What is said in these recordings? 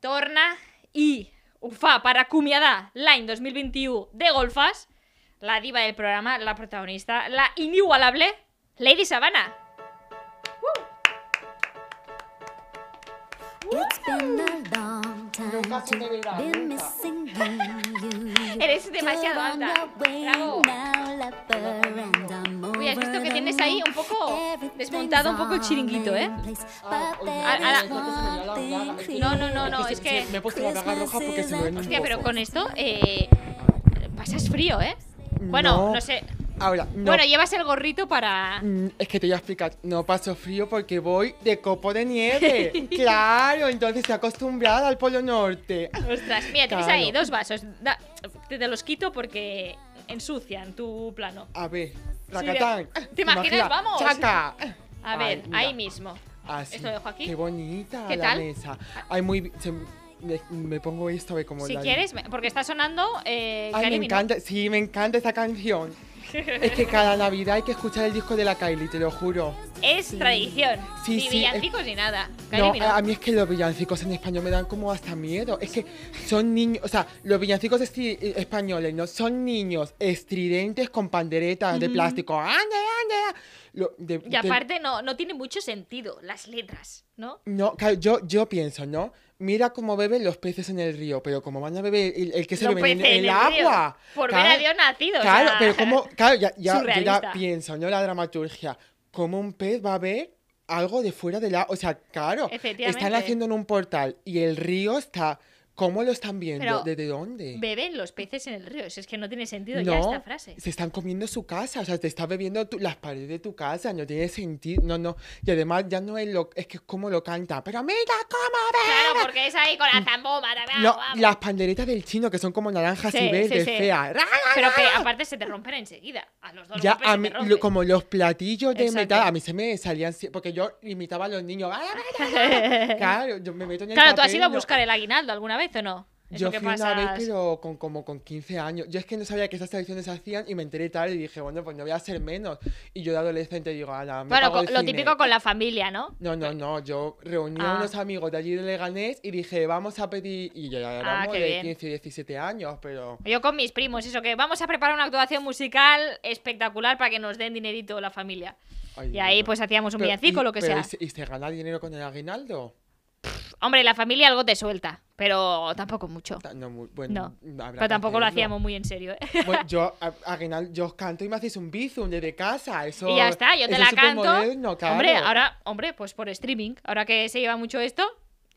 torna y Ufa, para Cumiada Line 2021 de Golfas la diva del programa, la protagonista, la inigualable Lady Savannah. Eres demasiado alta. Bravo. Es has esto que tienes ahí un poco desmontado un poco el chiringuito, ¿eh? Ah, no, no, no, no, es que... Me he puesto la roja porque se Hostia, pero con esto eh, pasas frío, ¿eh? Bueno, no sé... Ahora, no. Bueno, llevas el gorrito para. Mm, es que te voy a explicar. No paso frío porque voy de copo de nieve. claro, entonces estoy acostumbrada al Polo Norte. Ostras, mira, tienes ahí dos vasos. te los quito porque ensucian tu plano. A ver. Racatán. ¿Te imaginas? Vamos. Chaca. A ver, ahí mismo. Esto dejo aquí. Qué bonita la mesa. Ay, muy me, pongo esto, ve como Si quieres, porque está sonando. Eh, Ay, me encanta, sí, me encanta esta canción. Es que cada Navidad hay que escuchar el disco de la Kylie, te lo juro. Es tradición. ni villancicos ni nada. a, mí es que los villancicos en español me dan como hasta miedo. Es que son niños, o sea, los villancicos eh, españoles, ¿no? Son niños estridentes con panderetas de plástico. ¡Ande, y aparte no, no tiene mucho sentido las letras, ¿no? No, yo, yo pienso, ¿no? Mira cómo beben los peces en el río, pero cómo van a beber el, que se bebe en, el, agua. Por ver a Dios nacido. Claro, pero cómo, claro, ya, ya pienso, ¿no? La dramaturgia. ¿Cómo un pez va a ver algo de fuera del agua? O sea, claro, están haciendo en un portal y el río está ¿Cómo lo están viendo? ¿Desde dónde? Beben los peces en el río. es que no tiene sentido ya esta frase. Se están comiendo su casa, o sea, te está bebiendo las paredes de tu casa, no tiene sentido. No, no. Y además ya no es lo es que es como lo canta. Pero mira cómo Claro, porque es ahí con la mm. zambomba No, las panderetas del chino que son como naranjas y verdes, feas. Pero que aparte se te rompen enseguida. A los dos ya, a como los platillos de metal, a mí se me salían porque yo imitaba a los niños. claro, yo me meto en el Claro, tú has ido a buscar el aguinaldo alguna vez o no? yo fui una vez, pero con, como con 15 años. Yo es que no sabía que esas tradiciones hacían y me enteré tarde y dije, bueno, pues no voy a ser menos. Y yo de adolescente digo, me Bueno, lo típico con la familia, ¿no? No, no, no. Yo reuní a ah. unos amigos de allí de Leganés y dije, vamos a pedir. Y yo ya ah, de 15, 17 años, pero. Yo con mis primos, eso que vamos a preparar una actuación musical espectacular para que nos den dinerito la familia. y ahí pues hacíamos un lo que sea. ¿Y se gana dinero con el aguinaldo? hombre, la familia algo te suelta, pero tampoco mucho. No, muy, bueno, pero tampoco lo hacíamos muy en serio. ¿eh? yo, yo os canto y me hacéis un bizum desde casa. Eso, y ya está, yo te la canto. Hombre, ahora, hombre, pues por streaming, ahora que se lleva mucho esto,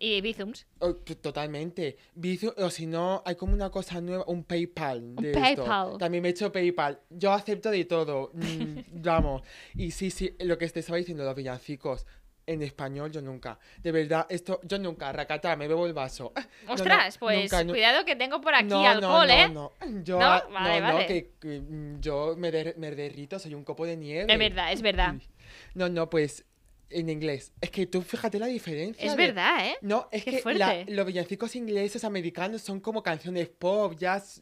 y Bizums. Oh, totalmente. Bizum, o si no, hay como una cosa nueva, un PayPal. un PayPal. También me he hecho PayPal. Yo acepto de todo. Mm, vamos. Y sí, sí, lo que te estaba diciendo, los villancicos en español yo nunca. De verdad, esto, yo nunca, racata, me bebo el vaso. Ah, Ostras, pues cuidado que tengo por aquí alcohol, ¿eh? No, no, yo, yo me, derrito, soy un copo de nieve. Es verdad, es verdad. No, no, pues en inglés. Es que tú fíjate la diferencia. Es verdad, ¿eh? No, es que los villancicos ingleses, americanos, son como canciones pop, jazz,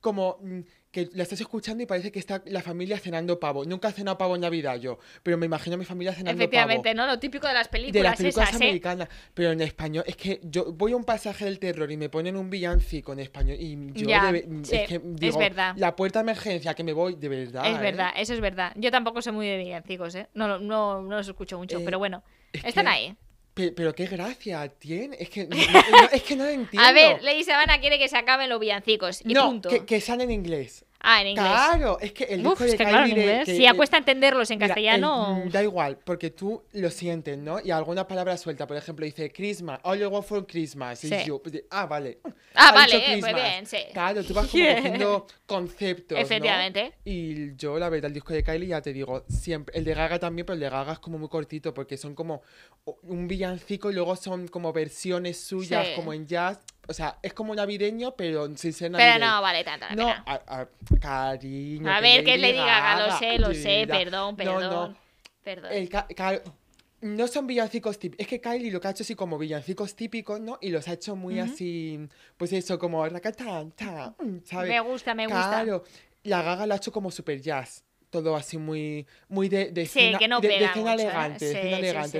como... Mm, que la estás escuchando y parece que está la familia cenando pavo. Nunca he cenado pavo en Navidad yo, pero me imagino a mi familia cenando pavo. Efectivamente, ¿no? Lo típico de las películas, de las películas ¿eh? americanas. Pero en español, es que yo voy a un pasaje del terror y me ponen un villancico en español y yo es verdad. la puerta de emergencia que me voy, de verdad. Es verdad, ¿eh? eso es verdad. Yo tampoco soy muy de villancicos, ¿eh? No, no, no los escucho mucho, eh, pero bueno, están ahí. Pero, qué gracia tiene. Es que no, es que no entiendo. A ver, Lady Sabana quiere que se acaben los villancicos. Y no, Que, salen en inglés. Ah, en inglés. Claro, es que el disco de Kylie claro, ha cuesta entenderlos en castellano. Mm, da igual, porque tú lo sientes, ¿no? Y alguna palabra suelta, por ejemplo, dice Christmas, all luego for Christmas. ah, vale. Ah, vale, pues bien, sí. Claro, tú vas como diciendo conceptos. Efectivamente. Y yo, la verdad, el disco de Kylie, ya te digo, siempre. El de Gaga también, pero el de Gaga es como muy cortito, porque son como un villancico y luego son como versiones suyas, como en jazz. O sea, es como navideño, pero sin ser navideño. Pero no vale tanto no, a, Cariño. A ver, qué le diga, lo sé, lo sé, perdón, perdón. No, son villancicos típicos. Es que Kylie lo que ha hecho así como villancicos típicos, ¿no? Y los ha hecho muy así, pues eso, como ¿sabes? Me gusta, me gusta. Claro, la Gaga lo ha hecho como super jazz todo así muy muy de, de elegante,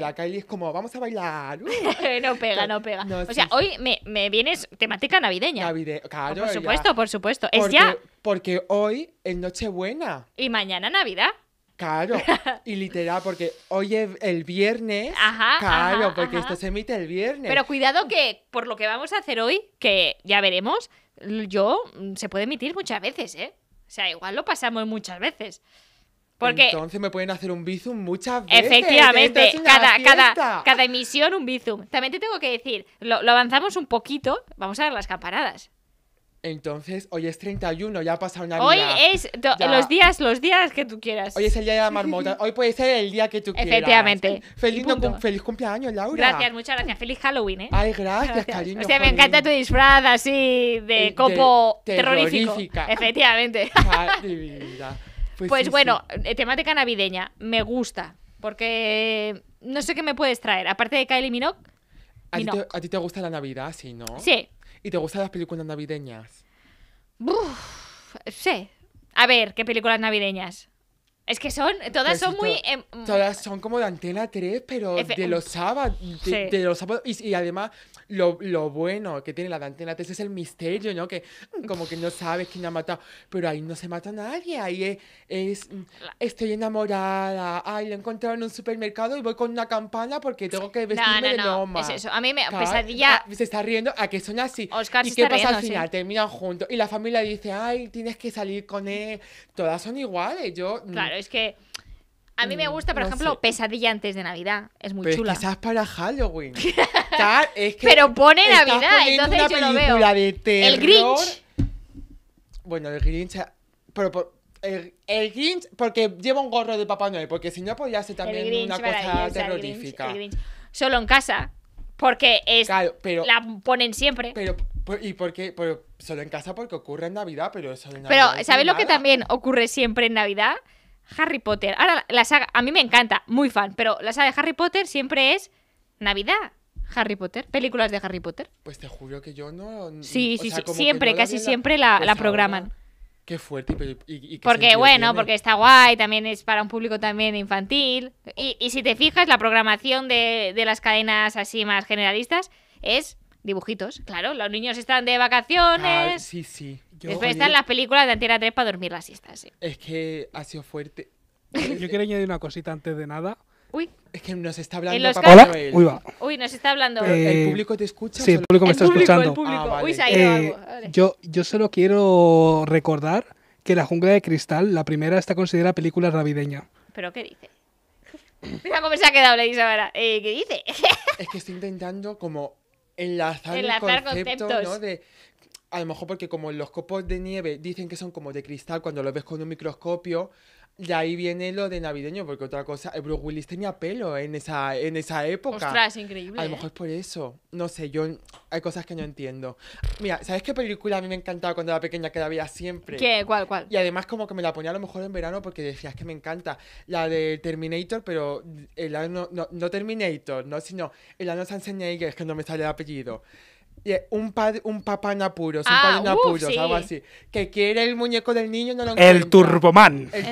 La Kylie es como, vamos a bailar. Uh. no pega, no pega. o sea, hoy me, vienes temática navideña. Navide oh, claro, por supuesto, por supuesto. Es porque, ya. Porque hoy es Nochebuena. Y mañana Navidad. Claro, y literal, porque hoy es el viernes. Ajá. Claro, porque esto se emite el viernes. Pero cuidado que por lo que vamos a hacer hoy, que ya veremos, yo mm, se puede emitir muchas veces, ¿eh? O sea, igual lo pasamos muchas veces. Porque Entonces me pueden hacer un bizum muchas veces. Efectivamente, cada, cada, cada, emisión un bizum. También te tengo que decir, lo, avanzamos un poquito, vamos a ver las campanadas. Entonces, hoy es 31, ya ha pasado vida Hoy es los días, los días que tú quieras. Hoy es el día de la marmota. Hoy puede ser el día que tú quieras. Efectivamente. Feliz, feliz cumpleaños, Laura. Gracias, muchas gracias. Feliz Halloween, ¿eh? Ay, gracias, cariño. O sea, me encanta tu disfraz así de eh, copo terrorífica terrorífico. Efectivamente. Pues, pues bueno, eh, temática navideña, me gusta, porque no sé qué me puedes traer, aparte de Kylie Minogue. ¿A, Ti, te, gusta la Navidad, sí, no? Sí. ¿Y te gustan las películas navideñas? sí. A ver, ¿qué películas navideñas? Es que son, todas pues son muy... Em, mm. todas son como de Antena 3, pero em, de los sábados. los Y, además, lo, bueno que tiene la de Antena 3 es el misterio, ¿no? Que mm. como que no sabes quién ha matado. Pero ahí no se mata nadie. Ahí es, mm, estoy enamorada. Ay, lo he encontrado en un supermercado y voy con una campana porque tengo que vestirme de no. Es eso. A mí me pesadilla... Ah, se está riendo a que son así. Oscar ¿Y qué pasa al final? Terminan juntos. Y la familia dice, ay, tienes que salir con él. Todas son iguales. Yo... Claro es que a mí me mm, gusta, por ejemplo, Pesadilla antes de Navidad. Es muy chula. Es quizás para Halloween. pero pone Navidad, entonces yo El Grinch. Bueno, el Grinch. Pero, el, Grinch, porque lleva un gorro de Papá Noel, porque si no podría ser también una cosa terrorífica. Solo en casa. Porque es. Claro, pero. La ponen siempre. Pero. ¿Y por qué? solo en casa porque ocurre en Navidad, pero ¿sabes Navidad Pero, lo que también ocurre siempre en Navidad? Harry Potter. Ahora, la saga, a mí me encanta, muy fan, pero la saga de Harry Potter siempre es Navidad. Harry Potter, películas de Harry Potter. Pues te juro que yo no. Sí, sí, sí siempre, casi siempre la, pues programan. qué fuerte. porque bueno, porque está guay, también es para un público también infantil. Y, si te fijas, la programación de, de las cadenas así más generalistas es dibujitos. Claro, los niños están de vacaciones. sí, sí. Después están las películas de Antena 3 para dormir las siestas. Sí. Es que ha sido fuerte. Yo quiero añadir una cosita antes de nada. Uy. Es que nos está hablando Papá Noel. Uy, va. Uy, nos está hablando. Eh, ¿El público te escucha? Sí, el público me está escuchando. Ah, Uy, se ha ido eh, algo. Yo, yo solo quiero recordar que La Jungla de Cristal, la primera, está considerada película navideña. ¿Pero qué dice? Mira cómo se ha quedado la Isabela. Eh, ¿Qué dice? es que estoy intentando como enlazar, el ¿no? De, a lo mejor porque como los copos de nieve dicen que son como de cristal cuando los ves con un microscopio, de ahí viene lo de navideño, porque otra cosa, eh, Bruce Willis tenía pelo en esa, en esa época. Ostras, increíble. A lo ¿eh? mejor es por eso. No sé, yo hay cosas que no entiendo. Mira, ¿sabes qué película a mí me encantaba cuando era pequeña que la veía siempre? ¿Qué? ¿Cuál? ¿Cuál? Y además como que me la ponía a lo mejor en verano porque decías que me encanta. La de Terminator, pero el, no, no, Terminator, no, sino el año Ano que es que no me sale el apellido un, un papá en apuros, un ah, padre en apuros, algo así. Que quiere el muñeco del niño no lo encuentra. El turbomán El,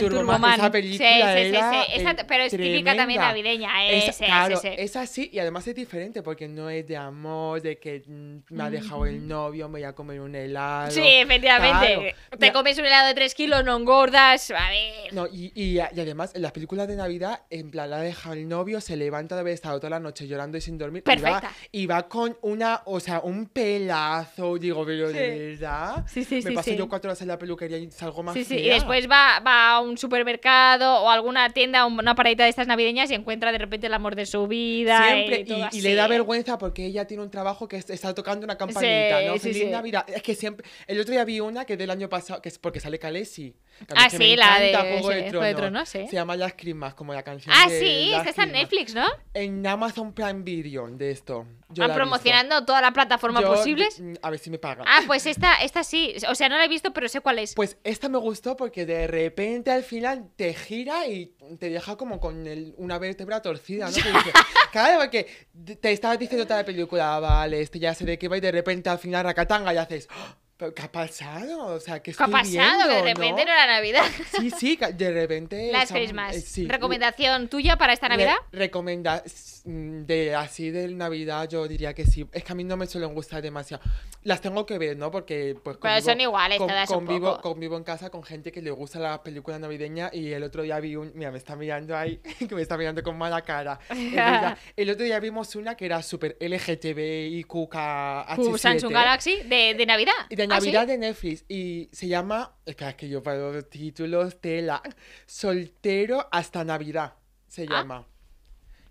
Esa película sí, sí, era Pero es típica también navideña. es, claro, es así y además es diferente porque no es de amor, de que mm, me ha dejado el mm. novio, me voy a comer un helado. Sí, efectivamente. Te comes un helado de 3 kilos, no engordas, a ver. No, y, y, además en las películas de Navidad, en plan, la deja el novio, se levanta de haber estado toda la noche llorando y sin dormir. Perfecta. Y va, y va con una, o sea, un un pelazo. Digo, pero de verdad. Sí, sí, Me paso yo cuatro horas en la peluquería y salgo más. Sí, sí. Y después va, va a un supermercado o alguna tienda, una paradita de estas navideñas y encuentra de repente el amor de su vida. Siempre. Y, le da vergüenza porque ella tiene un trabajo que está tocando una campanita, ¿no? Feliz Navidad. Es que siempre. El otro día vi una que es del año pasado, que es porque sale Calesi. Ah, sí, la de, Juego de, Tronos. Se llama Las Crimas, como la canción. Ah, sí, está en Netflix, ¿no? En Amazon Prime Video de esto van promocionando toda la plataforma posibles. Mm, a ver si me pagan. Ah, pues esta, esta sí. O sea, no la he visto, pero sé cuál es. Pues esta me gustó porque de repente al final te gira y te deja como con una vértebra torcida, ¿no? Dice, claro, porque te estabas diciendo toda la película, ah, vale, este ya sé de qué va y de repente al final racatanga y haces. Ah, ¿Qué ha pasado? O sea, ¿qué, ¿Qué ha pasado? que de repente ¿no? era Navidad. Sí, sí, de repente. Las Christmas. Eh, ¿Recomendación tuya para esta Navidad? recomenda Mm, de así de Navidad yo diría que sí. Es que a mí no me suelen gustar demasiado. Las tengo que ver, ¿no? Porque pues son iguales con, todas convivo, en casa con gente que le gusta la película navideña y el otro día vi un... Mira, me está mirando ahí, que me está mirando con mala cara. el, otro día vimos una que era súper lgtb y cuca Samsung Galaxy de, de Navidad. ¿Ah, de Navidad de Netflix. Y se llama... es que yo pago los títulos, tela. Soltero hasta Navidad se ah, llama.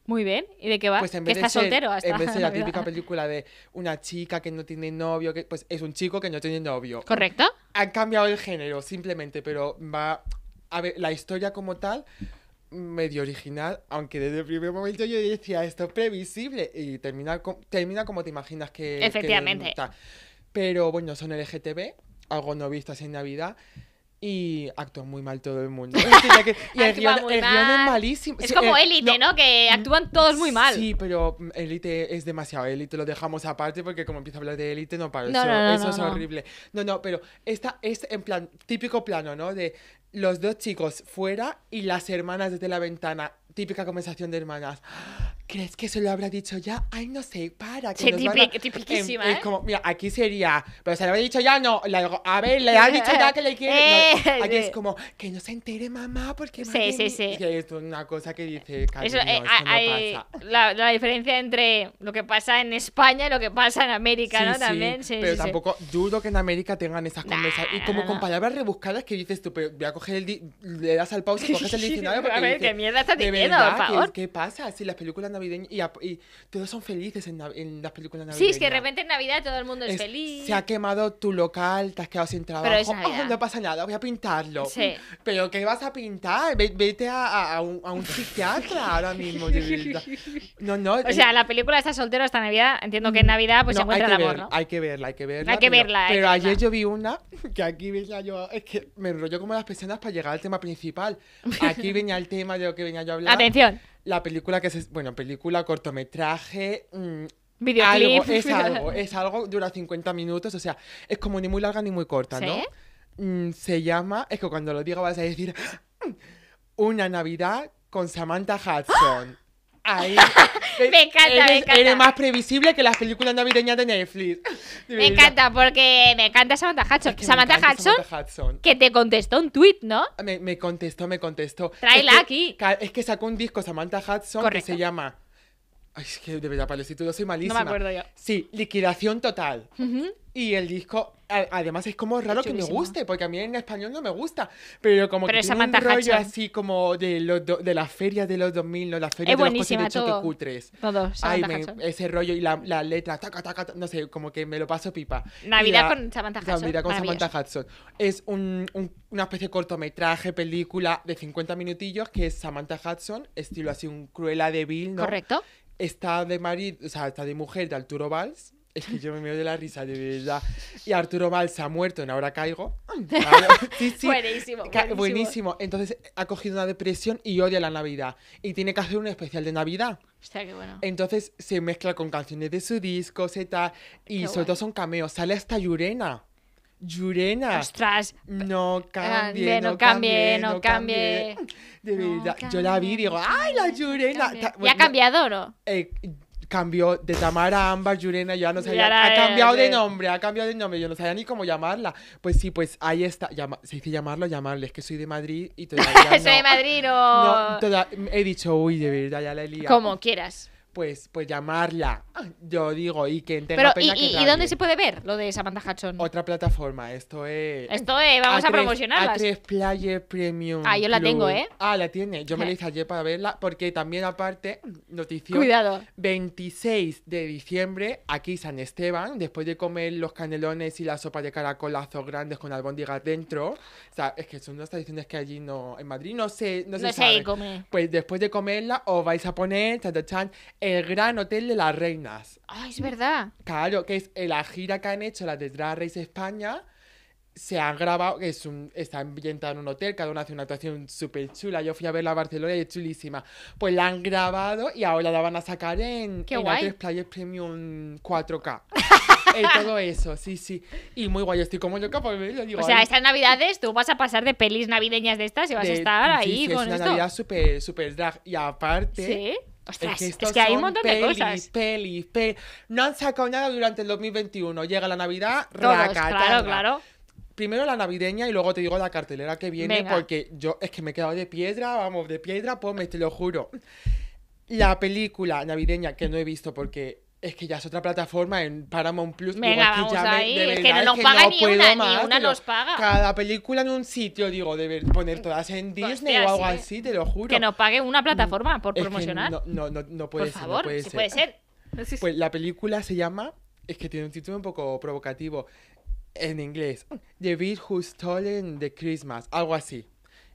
Muy bien. ¿Y de qué va? Pues que de está soltero En vez de la típica película de una chica que no tiene novio, que, pues es un chico que no tiene novio. ¿Correcto? Han cambiado el género, simplemente, pero va... A ver, la historia como tal medio original, aunque desde el primer momento yo decía esto es previsible y termina, como te imaginas que... Efectivamente. Pero bueno, son LGTB, algo no visto en Navidad. Y actúan muy mal todo el mundo. y el es malísimo. Es como eh, élite, no, Que actúan todos muy mal. Sí, pero élite es demasiado élite. Lo dejamos aparte porque como empieza a hablar de élite no para eso, eso es horrible. No, no, pero esta es en plan, típico plano, ¿no? De los dos chicos fuera y las hermanas desde la ventana. Típica conversación de hermanas. ¿Crees que se lo habrá dicho ya? Ay, no sé, para. Que sí, nos tipiquísima. Es em, ¿eh? como, mira, aquí sería, pero se lo habrá dicho ya, no. a ver, le ha dicho ya que le quiere. Eh, aquí es como, que no se entere mamá, porque. Sí, sí, sí. Que es una cosa que dice, eh, eso, no pasa. La, la, diferencia entre lo que pasa en España y lo que pasa en América, ¿no? También, sí. Pero tampoco dudo que en América tengan esas conversaciones. Y como con palabras rebuscadas que dices tú, pero voy a coger el. Le das al pause y coges el diccionario. a ver, qué mierda está diciendo, por favor. ¿Qué pasa? Si las películas y, todos son felices en, las películas navideñas. Sí, es que de repente en Navidad todo el mundo es, feliz. Se ha quemado tu local, te has quedado sin trabajo. no pasa nada, voy a pintarlo. Sí. Pero ¿qué vas a pintar? vete a, a, a, un, psiquiatra ahora mismo. no, no. O eh, sea, la película está soltera hasta Navidad. Entiendo que en Navidad pues se encuentra el amor, ¿no? Hay que verla, hay que verla. Hay que verla. Pero, ayer yo vi una que aquí venía yo. Es que me enrolló como las personas para llegar al tema principal. Aquí venía el tema de lo que venía yo a hablar. Atención la película que es, Bueno, película, cortometraje... Mm, algo, es algo, es algo, dura 50 minutos, o sea, es como ni muy larga ni muy corta, ¿no? Mm, se llama, es que cuando lo digo vas a decir, ¡Ah! una Navidad con Samantha Hudson. Ahí. me encanta, me encanta. Eres más previsible que las películas navideñas de Netflix. me encanta, porque me encanta Samantha Hudson. Samantha, Hudson, Que te contestó un tweet, ¿no? Ah, me, contestó, me contestó. Tráela aquí. Es que sacó un disco Samantha Hudson que se llama. Ay, es que de verdad, si yo soy malísima. No me acuerdo yo. Sí, liquidación total. Y el disco, además es como raro que me guste, porque a mí en español no me gusta, pero como que tiene un rollo así como de, las de la feria de los 2000, no, la feria de los coches de cutres. Todo, Ay, ese rollo y la, letra, taca, taca, no sé, como que me lo paso pipa. Navidad con Samantha Hudson. Navidad con Samantha Hudson. Es un, una especie de cortometraje, película de 50 minutillos que es Samantha Hudson, estilo así un Cruella de Vil, ¿no? Correcto. Está de marido, o sea, está de mujer de Arturo Valls es que yo me meo de la risa, de verdad. Y Arturo Valls ha muerto en Ahora Caigo. Buenísimo, buenísimo, Entonces ha cogido una depresión y odia la Navidad. Y tiene que hacer un especial de Navidad. Hostia, qué bueno. Entonces se mezcla con canciones de su disco, etc. Y sobre todo son cameos. Sale hasta Yurena. Yurena. Ostras. No cambie, no, cambie, no cambie. De verdad. yo la vi y digo, ¡ay, la Yurena! ya ¿Y ha cambiado no? Eh, cambió de Tamara a Ámbar Yurena, ya no sabía, ha cambiado de nombre, ha cambiado de nombre, yo no sabía ni cómo llamarla. Pues sí, pues ahí está, se dice llamarlo, llamarle, es que soy de Madrid y todavía no. soy de Madrid no No, he dicho, uy, de verdad, ya la he liado. Como quieras pues, pues llamarla. Yo digo, y que tenga Pero, ¿y, ¿y dónde se puede ver lo de Samantha Hudson? Otra plataforma, esto es... Esto es, vamos a, promocionarlas. a Player Premium Ah, yo la tengo, ¿eh? Ah, la tiene. Yo me la hice ayer para verla, porque también aparte, noticia... Cuidado. 26 de diciembre, aquí San Esteban, después de comer los canelones y la sopa de caracolazos grandes con albóndigas dentro, o sea, es que son unas tradiciones que allí no... En Madrid no se, no, se, sabe. Pues después de comerla, os vais a poner... Chan, chan, el Gran Hotel de las Reinas. Ah, es verdad. Claro, que es eh, la gira que han hecho las de Drag Race España. Se han grabado, es un, está ambientado en un hotel, cada uno hace una actuación súper chula. Yo fui a verla a Barcelona y es chulísima. Pues la han grabado y ahora la van a sacar en, Qué Premium 4K. y eh, todo eso, sí, sí. Y muy guay, estoy como yo por de O sea, estas navidades tú vas a pasar de pelis navideñas de estas y vas a estar ahí sí, sí, con es una navidad drag. Y aparte, ¿Sí? Ostras, es que, hay un montón de cosas. Pelis, pelis, No han sacado nada durante el 2021. Llega la Navidad, Todos, Claro, claro. Primero la navideña y luego te digo la cartelera que viene, porque yo es que me he quedado de piedra, vamos, de piedra, pues te lo juro. La película navideña que no he visto porque es que ya es otra plataforma en Paramount Plus. Venga, que ya ahí. es que no nos paga ni una, ni una nos paga. Cada película en un sitio, digo, de poner todas en Disney o algo así, te lo juro. Que nos pague una mm, plataforma por promocionar. No, no, no, puede por ser. Favor, puede, ser. Pues la película se llama, es que tiene un título un poco provocativo en inglés: The Beat Who Stolen the Christmas, algo así.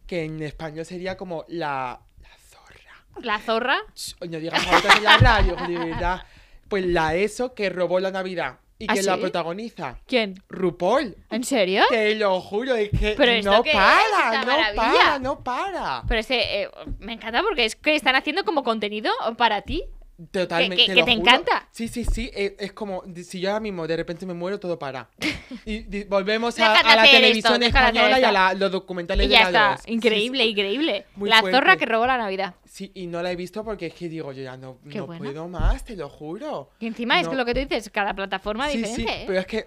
Que en español sería como la. La zorra. ¿La zorra? No digas ahorita en la radio, de verdad. Pues la ESO que robó la Navidad. ¿Y ¿Ah, que la protagoniza? ¿Quién? Rupol ¿En serio? Te lo juro, es que Pero no para, no para, no para. Pero es eh, me encanta porque es que están haciendo como contenido para ti. Totalmente. Que, que, te, encanta. Sí, sí, sí. E, es, como si yo ahora mismo de repente me muero, todo para. Y, volvemos a, la televisión española y a los documentales de la está. Increíble, increíble. la zorra que robó la Navidad. Sí, y no la he visto porque es que digo, yo ya no, puedo más, te lo juro. Y encima es que lo que tú dices, cada plataforma sí, Sí, ¿eh? pero es que,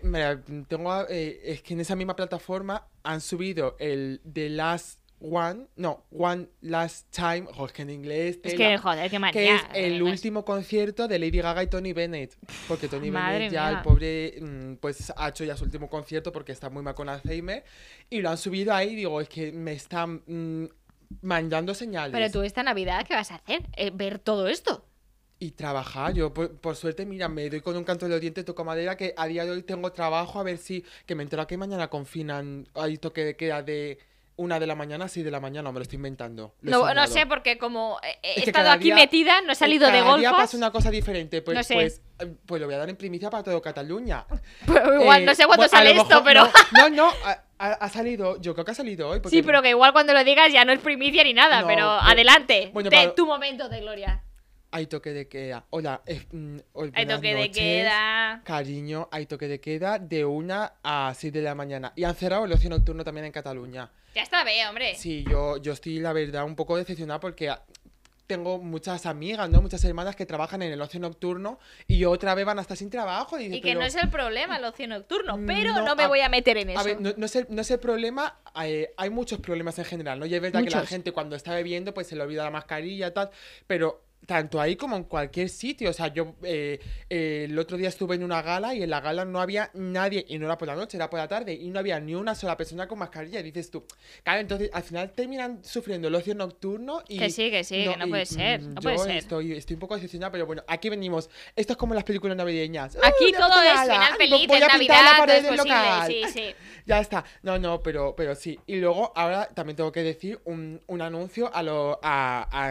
tengo, eh, es que en esa misma plataforma han subido el de las One, no, One Last Time, ¿Jorge que en inglés. es que, joder, que Que es eh, el último concierto de Lady Gaga y Tony Bennett. Porque Tony Bennett ya, el pobre, mm, pues ha hecho ya su último concierto porque está muy mal con Alzheimer. Y lo han subido ahí, digo, es que me están mm, mandando señales. Pero tú, esta Navidad, ¿qué vas a hacer? Eh, ¿Ver todo esto? Y trabajar, yo por, suerte, mira, me doy con un canto de los dientes, toco madera, que a día de hoy tengo trabajo, a ver si, que me entero que mañana confinan, hay toque de queda de una de la mañana, sí, de la mañana, me lo estoy inventando. no, no sé, porque como he estado aquí metida, no he eh, salido de de golpe. día pasa una cosa diferente, pues, pues, em, pues, lo voy a dar en primicia para todo Cataluña. Pues, igual, no sé cuándo eh, sale esto, pero... No, no, ha, salido, yo creo que ha salido hoy. Sí, pero que igual cuando lo digas ya no es primicia ni nada, pero, adelante, bueno, tu momento de gloria hay toque de queda. Hola, mm, Hay toque de queda. Cariño, hay toque de queda de una a seis de la mañana. Y han cerrado el ocio nocturno también en Cataluña. Ya está ve hombre. Sí, yo, yo estoy, la verdad, un poco decepcionada porque tengo muchas amigas, ¿no? Muchas hermanas que trabajan en el ocio nocturno y otra vez van a estar sin trabajo. Y, que no es el problema el ocio nocturno, mm, pero no, me voy a meter en eso. A ver, no, es el, problema, hay muchos problemas en general, ¿no? Y es verdad que la gente cuando está bebiendo pues se le olvida la mascarilla, y tal, pero tanto ahí como en cualquier sitio. O sea, yo eh, eh, el otro día estuve en una gala y en la gala no había nadie, y no era por la noche, era por la tarde, y no había ni una sola persona con mascarilla. dices tú, claro, entonces al final terminan sufriendo el ocio nocturno y. Que sí, que sí, no, que no puede ser. No mm, puede ser. Estoy, un poco decepcionada, pero bueno, aquí venimos. Esto es como las películas navideñas. Aquí uh, todo es final feliz, Navidad, Sí, sí. Ya está. No, no, pero, pero sí. Y luego, ahora también tengo que decir un, anuncio a lo. A,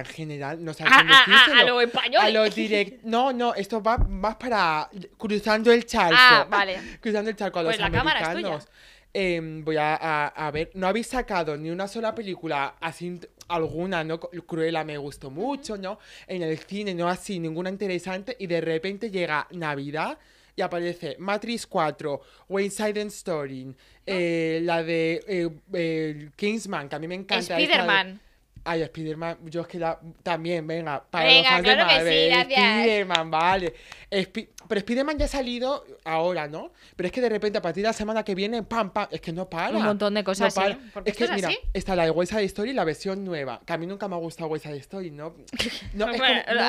general, no sé a ah, ah, Ah, a, lo español. A direct. No, no, esto va más para cruzando el charco. Ah, vale. Cruzando el charco a pues los americanos. Em, voy a, ver, no habéis sacado ni una sola película así alguna, ¿no? cruela me gustó mucho, ¿no? En el cine, no así, ninguna interesante, y de repente llega Navidad y aparece Matrix 4, Wayside and Story, ah. eh, la de eh, Kingsman, que a mí me encanta. spider Ay, Spider-Man, yo es que también, venga, para venga, los fans claro de Spider-Man, vale pero Spider-Man ya ha salido ahora, ¿no? Pero es que de repente a partir de la semana que viene, pam, pam, es que no para. Un montón de cosas. Es que, está la de West Side Story, la versión nueva, que a mí nunca me ha gustado West Side Story, ¿no? no, es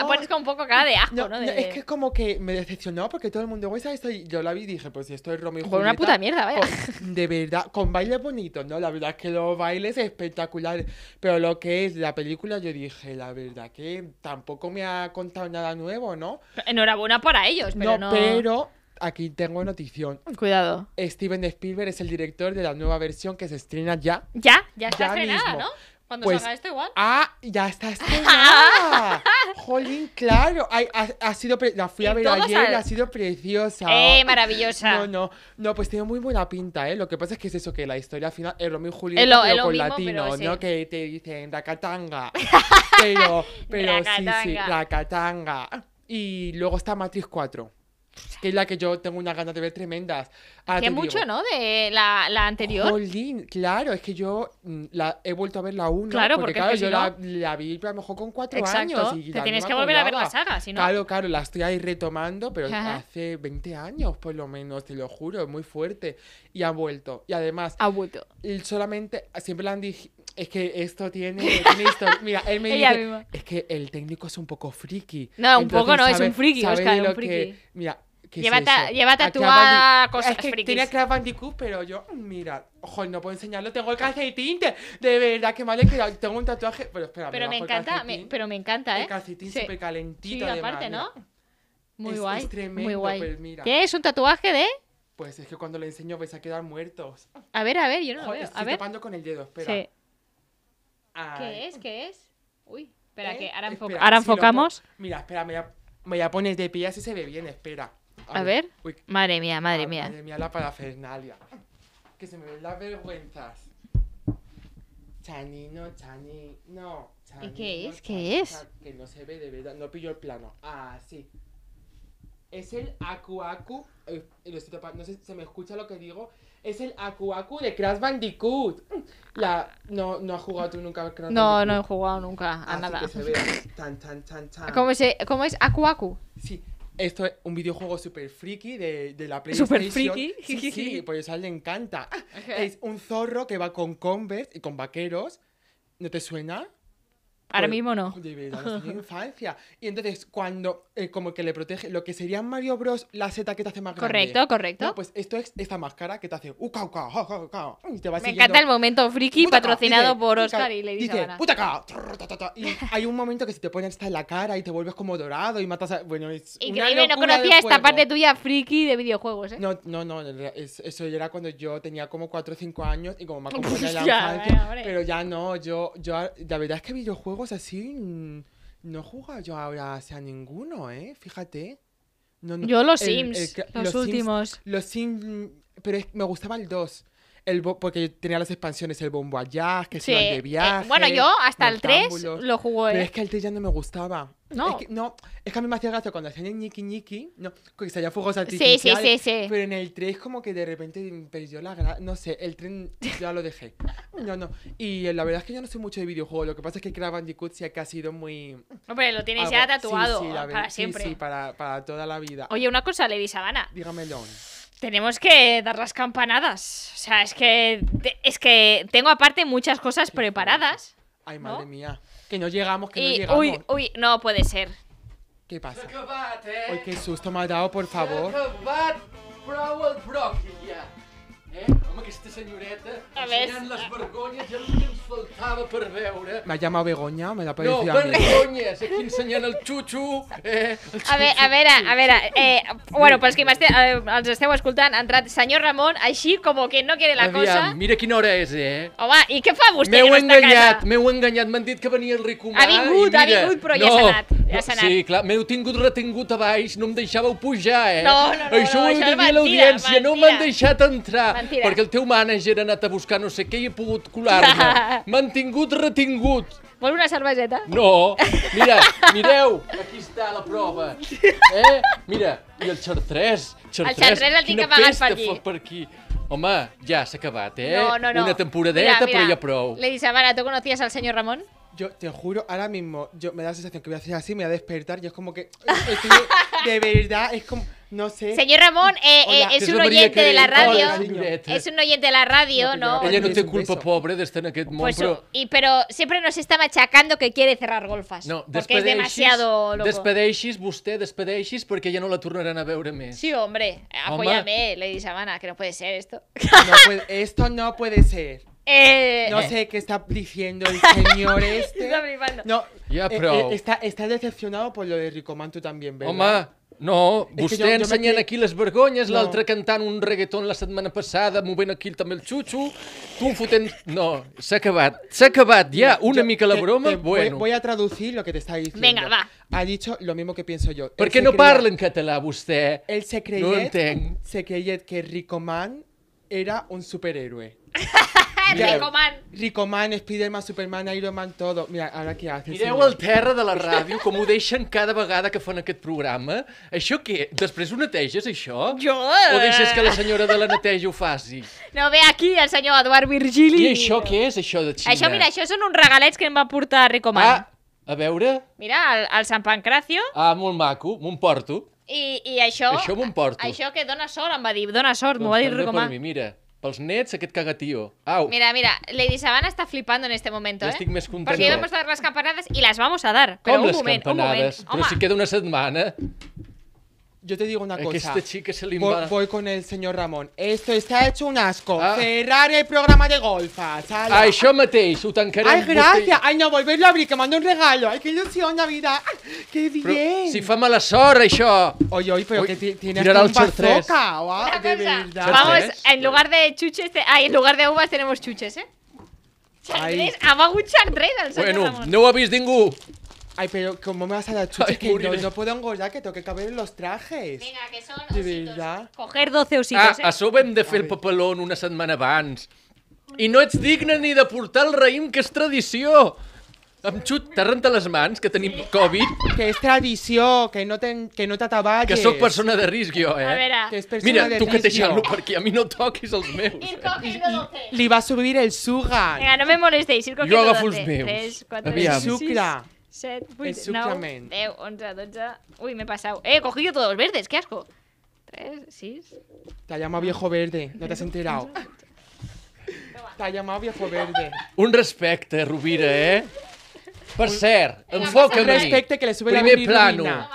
pones un poco cara de asco, ¿no? es que como que me decepcionó porque todo el mundo, West Side Story, yo la vi y dije, pues si esto es Romeo y Por pues una puta mierda, vaya. de verdad, con bailes bonitos, ¿no? La verdad es que los bailes espectaculares, pero lo que es la película, yo dije, la verdad que tampoco me ha contado nada nuevo, ¿no? Enhorabuena para ellos, pero aquí tengo notición. Cuidado. Steven Spielberg es el director de la nueva versión que se estrena ya. Ya, ya está estrenada, ¿no? Cuando pues, salga esto igual. Ah, ya está estrenada. Jolín, claro. ha, sido la fui a ver ayer, ha sido preciosa. Eh, maravillosa. No, no, no, pues tiene muy buena pinta, ¿eh? Lo que pasa es que es eso, que la historia final es lo y Julieta, pero con mismo, latino, ¿no? Que te dicen Rakatanga pero, pero sí, sí, Rakatanga Y luego está Matrix 4 que es la que yo tengo unas ganas de ver tremendas. Ahora que mucho, ¿no? De la, la anterior. Jolín, claro, es que yo mm, la he vuelto a ver la 1. Claro, porque, claro, yo la, vi a lo mejor con 4 años. Y Te tienes que volver a ver la saga, si no. Claro, claro, la estoy ahí retomando, pero hace 20 años por lo menos, te lo juro, es muy fuerte. Y ha vuelto. Y además. Ha vuelto. Solamente, siempre la han dicho. Es que esto tiene, Mira, él me dice, es que el técnico es un poco friki. No, un poco no, es un friki, Oscar, un friki. Que, mira, Lleva, tatuada cosas es que frikis. Bandicoot, pero yo, mira, ojo, no puedo enseñarlo. Tengo el calcetín, de, de verdad, que mal he quedado. Tengo un tatuaje, pero espera, pero me, encanta, pero me encanta, ¿eh? El calcetín súper calentito. Sí, aparte, ¿no? Muy guay. Es tremendo, muy guay. Pero pues mira. ¿Qué es un tatuaje de? Pues es que cuando le enseño vais a quedar muertos. A ver, a ver, yo no lo veo. Estoy a tapando con el dedo, espera. ¿Qué es? ¿Qué es? Uy, espera, ¿Eh? que ahora, enfocamos. mira, espera, me la pones de pie así se ve bien, espera. A, ver. madre mía, madre mía. Madre mía, la parafernalia. Que se me ven las vergüenzas. Chanino, chanino, chanino. ¿Y qué es? ¿Qué es? que no se ve de verdad. No pillo el plano. Ah, sí. Es el Aku Aku. Eh, no sé si se me escucha lo que digo. Es el Aku Aku de Crash Bandicoot. La, no, no has jugado tú nunca a Crash Bandicoot. no no he jugado nunca a nada. se ¿Cómo, ¿Cómo es Aku Aku? Sí, esto es un videojuego super friki de, la PlayStation. ¿Súper friki? Sí, sí, pues a él le encanta. Es un zorro que va con Converse y con vaqueros. ¿No te suena? Ahora pues, mismo no. De verdad, infancia. Y entonces, cuando eh, como que le protege lo que sería Mario Bros, la seta que te hace más grande. Correcto, correcto. pues esto es esta máscara que te hace Me encanta el momento friki patrocinado por Oscar y Lady dice, Puta Y hay un momento que se te pone esta en la cara y te vuelves como dorado y matas a... Bueno, es Increíble, no conocía esta parte tuya friki de videojuegos, ¿eh? No, no, no. eso era cuando yo tenía como 4 o 5 años y como me acompañaba la infancia. Pero ya no, yo, yo... La verdad es que videojuegos así no juega yo ahora sea ninguno, ¿eh? Fíjate. Yo los Sims, los, últimos. los Sims, pero me gustaba el 2. El porque tenía las expansiones, el bombo allá, que se sí. de eh, viaje. bueno, yo hasta el 3 lo jugué. Pero es que el 3 ya no me gustaba. No. Es que, no, es que a mí me hacía gracia cuando hacían el ñiqui ñiqui, no, que salía fuegos artificiales. Sí, sí, sí, sí. Pero en el 3 como que de repente perdió la gracia, no sé, el tren ya lo dejé. No, no, y la verdad es que yo no soy mucho de videojuegos, lo que pasa es que Crash Bandicoot que ha sido muy... Hombre, lo tienes ya ah, tatuado para siempre. Sí, para, para toda la vida. Oye, una cosa, Levi Sabana. Dígamelo. Tenemos que dar las campanadas. O sea, es que, es que tengo aparte muchas cosas preparadas. Ay, madre mía. Que no llegamos, que no llegamos. uy, uy, no puede ser. ¿Qué pasa? Uy, qué susto me ha dado, por favor. Eh? Amb aquesta senyoreta, a ensenyant ves. les ah. vergonyes, ja no ens faltava per veure. Me llama Begoña, me la pareció no, a mi. No, vergonyes, aquí ensenyant el xuxu, eh? A, ve, a veure, a veure, eh, bueno, pels que este, eh, els esteu escoltant, ha entrat senyor Ramon, així com que no quiere la Aviam, cosa. mira quina hora és, eh? Home, i què fa vostè que no està a casa? M'heu enganyat, m'han dit que venia el Rick Ha vingut, mira, ha vingut, però no, ja s'ha anat. Ja s'ha anat. Sí, clar, m'heu tingut retingut a baix, no em deixàveu pujar, eh? No, no, no, això no, ho heu de dir a l'audiència, no m'han deixat entrar. Mentira. perquè el teu mànager ha anat a buscar no sé què i he pogut colar-me. M'han tingut retingut. Vol una cerveseta? No. Mira, mireu, aquí està la prova. Eh? Mira, i el xartrès. xartrès el xartrès el tinc amagat per aquí. per aquí. Home, ja s'ha acabat, eh? No, no, no. Una temporadeta, mira, mira. però ja prou. Le dice, Vara, ¿tú conocías al señor Ramón? Yo te juro, ahora mismo yo me da la sensación que voy a hacer así, me voy a despertar yo es como que... Eh, estoy, de verdad, es como... No sé. Señor Ramón, eh, eh, es, un oyente de la radio. es un oyente de la radio, ¿no? Ella no tiene culpa, pobre, estar en que, pues, oh, nos está machacando que quiere cerrar golfas. No, porque es demasiado loco. Despedeixis, usted, despedeixis, Porque ya no la turnarán a ver Sí, hombre, apóyame, Lady Sabana, que no puede ser esto. esto no puede ser. Eh. no sé qué está diciendo el señor este. No, ya, está, decepcionado por lo de Ricomanto también, ¿verdad? No, és vostè jo, jo ensenyant aquí les vergonyes, no. l'altre cantant un reggaeton la setmana passada, movent aquí també el xutxo, tu fotent... No, s'ha acabat, s'ha acabat ja no, una jo, mica la te, broma, te, bueno. Voy, a traducir lo que te está diciendo. Venga, va. Ha dicho lo mismo que pienso yo. Per què no parla en català, vostè? El se creia, no se creia que Rico Man era un superhéroe. yeah. Ricoman. Ricoman, Spiderman, Superman, Iron Man, todo. Mira, ara què haces? Mireu el terra de la ràdio, com ho deixen cada vegada que fan aquest programa. Això què? Després ho neteges, això? Jo? O deixes que la eh. senyora de la neteja ho faci? No, ve aquí el senyor Eduard Virgili. I això què és, això de Xina? Això, mira, això són uns regalets que em va portar Ricoman. Ah, a veure... Mira, el, el Sant Pancracio. Ah, molt maco, m'ho porto. I, I això... Això m'ho porto. Això que dona sort, em va dir, dona sort, m'ho va doncs dir Ricomà. Mi, mira. Pels nets, aquest cagatío. Au. Mira, mira, Lady Sabana està flipando en este momento, ¿eh? Estic més contenta. Perquè vam a dar las campanadas y vamos a dar. Però Com un les moment, un moment. Però Home. si queda una setmana. Yo te digo una es cosa. Que este chique se le voy, voy, con el señor Ramón. Esto está hecho un asco. Ah. Cerrar el programa de golfas. Ay, yo matéis, su tan Ay, gracias. Ay, no, volverlo a abrir, que mando un regalo. Ay, que ilusión, Navidad. Ay, qué bien. Però, si fue mala sort, això. Oye, oye, pero oye, que tienes un bazooka. Wow, de verdad. Vamos, en lugar de chuches, te... Eh, ay, en lugar de uvas tenemos chuches, eh? Xardrés, ha begut xardrés al señor bueno, Ramon. Bueno, no ho ha vist ningú. Ay, pero ¿cómo me vas a dar chuches? Ay, que no, no, puedo engordar, que tengo que caber en los trajes. Venga, que son ositos. De Coger 12 ositos. Ah, eh? a sobre hem de fer el papelón una setmana abans. I no ets digna ni de portar el raïm, que és tradició. Em xut, t'has rentat les mans, que tenim Covid? Que és tradició, que no ten, que no t'atavalles. Que sóc persona de risc, jo, eh? A veure... Que és Mira, de tu que t'he xarlo per aquí, a mi no toquis els meus. Eh? I, Li va subir el sugar. Vinga, no me molestéis, ir cogiendo Jo agafo els meus. 3, 4, Aviam. El sucre. 6. 7, 8, 9, 10, 11, 12... Uy, me he pasado. ¡Eh, he cogido todos los verdes! ¡Qué asco! 3, 6... Te ha llamado viejo verde, no te has enterado. Te ha llamado viejo verde. Un respecte, Rovira, eh? Per cert, enfoca-m'hi. Un respecte que li sube Primer la plano.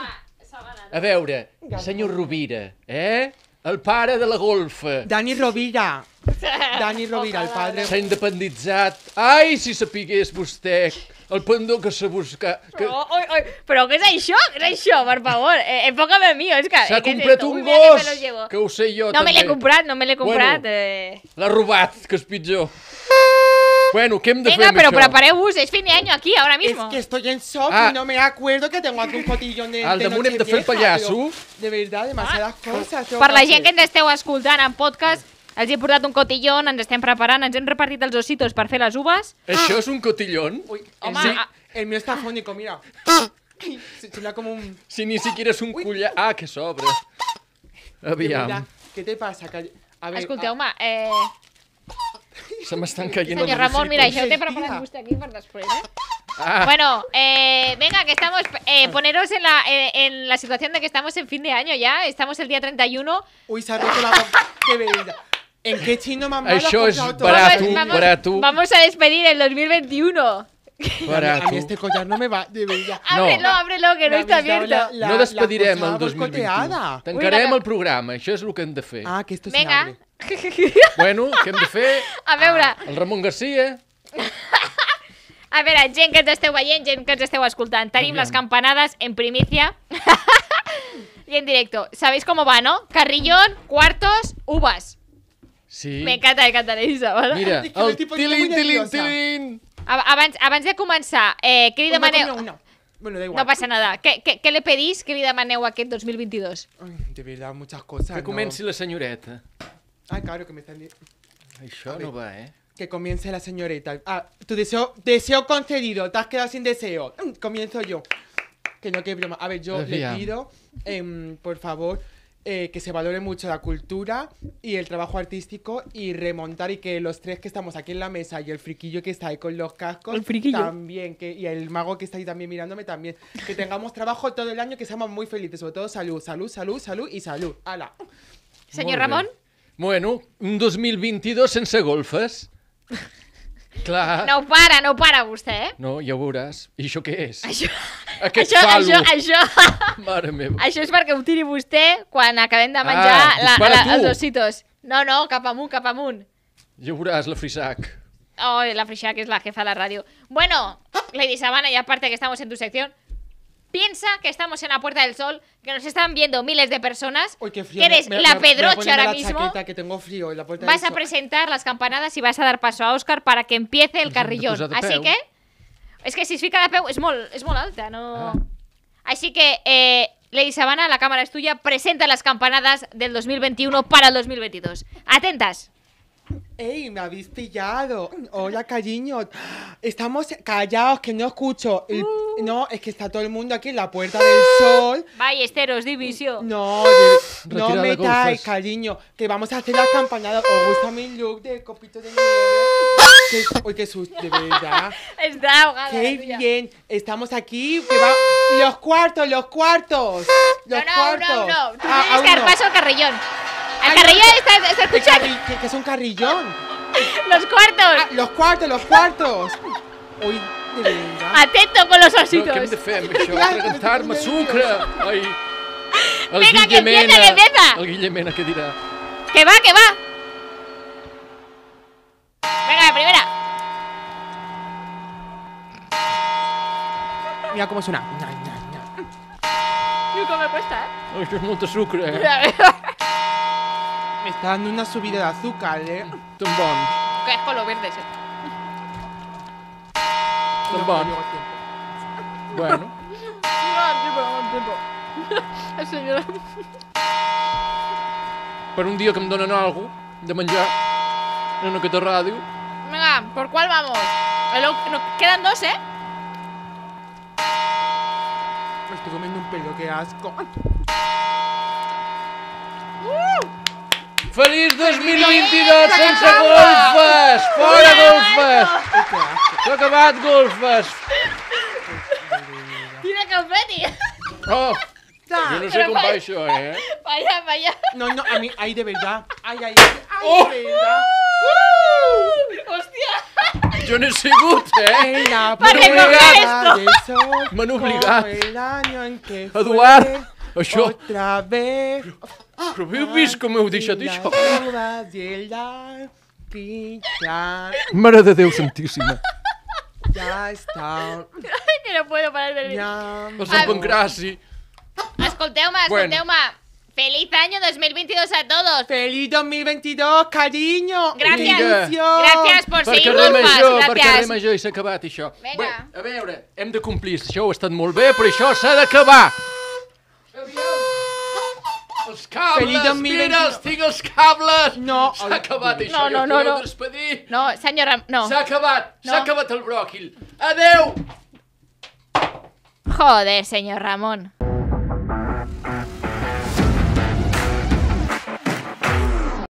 A veure, senyor Rovira, eh? El pare de la golfa. Dani Rovira. Dani Rovira, el padre. S'ha independitzat. Ai, si sapigués vostè el pendó que s'ha buscat. Que... Oh, oi, oi. Però què és això? Què és això, per favor? Eh, enfócame eh, a mi, és que... S'ha eh, comprat un Ui, gos, que, que ho sé jo, no també. No me l'he comprat, no me l'he comprat. Bueno, eh... L'ha robat, que és pitjor. Bueno, ¿qué hem de Venga, pero prepareu-vos, es fin de año aquí, ahora mismo. Es que estoy en shock ah. y no me acuerdo que tengo aquí un cotillón de, Al de hem de fer el pallasso. De verdad, demasiadas ah. cosas. Per la gent que ens esteu escoltant en podcast, Els he portat un cotillón, ens estem preparant, ens hem repartit els ositos per fer les uves. Això es un cotillón? el mío está fónico, mira. como un... Si ni siquiera es un collar... Ah, que sobra. Mira, ¿qué te pasa? Que... A veure, Escolteu-me, eh... Se m'estan caient Senyor Ramon, mira, això te té preparat vostè aquí para después. eh? Ah. Bueno, eh, venga, que estamos. Eh, poneros en la, eh, en la situación de que estamos en fin de año ya. Estamos el día 31. Uy, se ha roto la Qué bebida. ¿En qué chino la cosa es és posado todo? barato, Vamos, para tú. Vamos a despedir el 2021. A mí este collar no me va de verdad. No. Ábrelo, ábrelo, que no está abierto. la- la- No despedirem el 2021. boicoteada. Ui, el programa, això és el que hem de fer. Ah, que esto se Venga. inable. Bueno, què hem de fer? A veure, ah, El Ramon Garcia, a veure, gent que ens esteu veient, gent que ens esteu escoltant. Tenim les campanades en primicia. y en directo. ¿Sabéis cómo va, no? Carrillón, cuartos, uvas. Sí. me encanta me Isabel. Mira, el tipo posant de començar, eh, què li Bueno, da igual. No pasa nada. qué qué ¿Qué le pedís que maneu aquí en 2022? de verdad, muchas cosas. Que comience la señorita. Ay, ah, claro, que me están... Ay, Això no va, eh? Que comience la señorita. Ah, tu deseo, deseo concedido. Te has quedado sin deseo. Mm, comienzo yo. Que no, que broma. A ver, yo le pido, em, por favor, eh, que se valore mucho la cultura y el trabajo artístico y remontar y que los tres que estamos aquí en la mesa y el friquillo que está ahí con los cascos también que, y el mago que está ahí también mirándome también que tengamos trabajo todo el año que seamos muy felices sobre todo salud salud salud salud y salud hala señor Ramón Bueno, un 2022 en golfes. Clar. No para, no para vostè, eh? No, ja ho veuràs. I això què és? Això... Aquest això, falo. Això, això... Mare meva. Això és perquè ho tiri vostè quan acabem de ah, menjar ah, la, la, els ositos. No, no, cap amunt, cap amunt. Ja ho veuràs, la frisac. Oh, la frisac és la jefa de la ràdio. Bueno, Lady Sabana, i aparte que estamos en tu sección, Piensa que estamos en la Puerta del Sol, que nos están viendo miles de personas. Que eres la pedrocha ahora mismo. vas a presentar las campanadas y vas a dar paso a Oscar para que empiece el pues carrillón. Así que. Es que si es fica la peu es mol es mol alta, no... Ah. Así que, eh, Lady Sabana, la cámara es tuya, presenta las campanadas del 2021 para el 2022. Atentas. ¡Ey, me habéis pillado! Hola, cariño Estamos callados, que no escucho. Uh. No, es que está todo el mundo aquí en la Puerta del ah. Sol. Ballesteros, división. No, no me das, cariño. Que vamos a hacer la campanada ¿Os gusta mi look de copito de nieve? Uy, qué susto, de verdad. Está Qué bien. Estamos aquí. Los cuartos, los cuartos. Los no, no, cuartos. no, no, no. Tú ah, ah Carrillón. El carrillo está, ¿se escucha? ¿Qué, que es un carrillón? los cuartos. Ah, los cuartos, los cuartos. Uy, de Atento con los ositos. que Venga, que empieza, que empieza. El Guillemena que dirá. Que va, que va. Venga, la primera. Mira cómo suena. Nunca me cuesta, ¿eh? Ay, que es mucho sucre. Me está dando una subida de azúcar, ¿eh? Tumbón. ¿Qué es con lo verde ese? Tumbón. Bueno. tiempo, tiempo El señor... Por un día que me donen algo... de menjar en aquesta radio... Venga, ¿por cuál vamos? quedan dos, ¿eh? estoy comiendo un pelo, que asco. Feliç 2022 sense golfes! Fora golfes! S'ha acabat golfes! Quina confeti! Oh! Jo no sé com va això, eh? Vaya, vaya. No, no, a mi, ai, de verdad. Ay, ay, ay, oh. de verdad. Uh! Hòstia! Jo n'he sigut, eh? M'han obligat. M'han obligat. Eduard, això... Otra vez heu vist com heu deixat això. Mare de Déu Santíssima. Ja està. que no puedo parar de dir. Ja. El Sant Pancraci. Escolteu-me, escolteu-me. ¡Feliz año 2022 a todos! ¡Feliz 2022, cariño! Gràcies! Gràcies per per seguir ulfes, major, Per carrer major i s'ha acabat això. Vinga. Bé, a veure, hem de complir, això ha estat molt bé, però això s'ha d'acabar! Aviam! Els cables, mira, mira, els tinc els cables! No, s'ha acabat no, això, no, no, no, no. No, senyora, no. S'ha acabat, no. s'ha acabat el bròquil. Adeu! Joder, senyor Ramon.